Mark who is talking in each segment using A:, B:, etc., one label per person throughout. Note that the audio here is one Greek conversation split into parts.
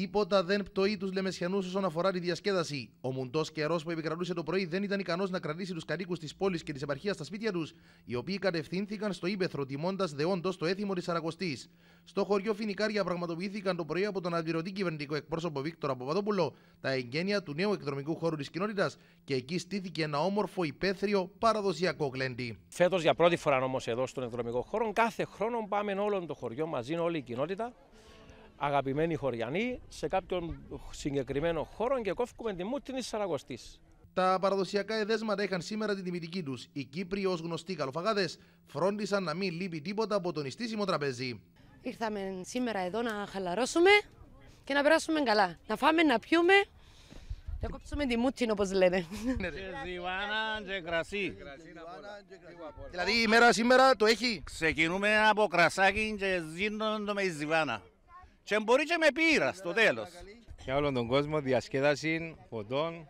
A: Τίποτα δεν πτωεί τους Λεμεσιανούς όσον αφορά τη διασκέδαση. Ο μουντός καιρός που επικρατούσε το πρωί δεν ήταν ικανός να κρατήσει τους κατοίκους της πόλης και της επαρχίας στα σπίτια τους, οι οποίοι κατευθύνθηκαν στο ύπεθρο, τιμώντας δεόντως το έθιμο της Αραγωστής. Στο χωριό Φινικάρια πραγματοποιήθηκαν το πρωί από τον αντιρωτή κυβερνητικό εκπρόσωπο Βίκτορα Παπαδόπουλο τα εγγένεια του νέου εκδρομικού χώρου της κοινότητας και εκεί στήθηκε ένα όμορφο υπαίθριο παραδοσιακό γλέντι. Φέτος για πρώτη φορά όμως εδώ στον εκδρομικό χώρο, κάθε χρόνο πάμε όλο το χωριό μαζί, όλη η κοινότητα αγαπημένοι χωριανοί σε κάποιον συγκεκριμένο χώρο και κόφουμε τη μούτη της Σαραγωστής. Τα παραδοσιακά εδέσματα είχαν σήμερα την τιμητική τους. Οι Κύπροι, ως γνωστοί καλοφαγάδε, φρόντισαν να μην λείπει τίποτα από τον ιστήσιμο τραπέζι. Ήρθαμε σήμερα εδώ να χαλαρώσουμε και να περάσουμε καλά. Να φάμε, να πιούμε, να κόψουμε τη μούτσινη όπως λένε. Ναι, και κρασί. Δηλαδή η μέρα σήμερα το έχει. Ξεκινούμε από κρασάκι και ζήνουμε με ζιβάνα και μπορεί και με πείρα στο τέλος. Για όλον τον κόσμο διασκέδαση φωτών,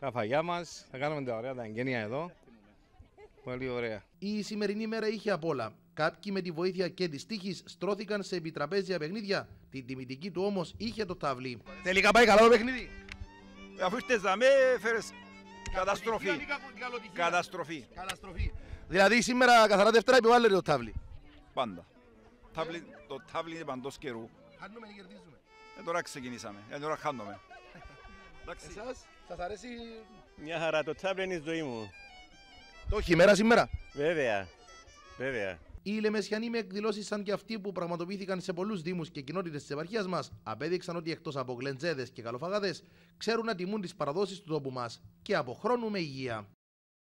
A: τα φαγιά μας, θα κάνουμε τα ωραία τα εγγένεια εδώ. Πολύ ωραία. Η σημερινή μέρα είχε απ' όλα. Κάποιοι με τη βοήθεια και της τύχης στρώθηκαν σε επιτραπέζια παιχνίδια. Την τιμητική του όμως είχε το ταβλί. Τελικά πάει καλό το παιχνίδι. Αφού είστε ζαμέ, φέρε. Καταστροφή. Καταστροφή. Καταστροφή. Δηλαδή σήμερα καθαρά Δευτέρα επιβάλλεται το ταβλί. Πάντα το τάβλι είναι παντός καιρού. Χάνουμε ή κερδίζουμε. Ε, τώρα ξεκινήσαμε. Ε, τώρα χάνουμε. Εσάς, σας αρέσει... Μια χαρά, το τάβλι είναι η ζωή μου. Το έχει ημέρα σήμερα. Βέβαια, βέβαια. Οι Λεμεσιανοί με εκδηλώσεις σαν και αυτοί που πραγματοποιήθηκαν σε πολλούς Δήμους και κοινότητες της επαρχίας μας απέδειξαν ότι εκτός από γλεντζέδες και καλοφαγάδες ξέρουν να τιμούν τις παραδόσεις του τόπου μας και αποχρώνουμε υγεία.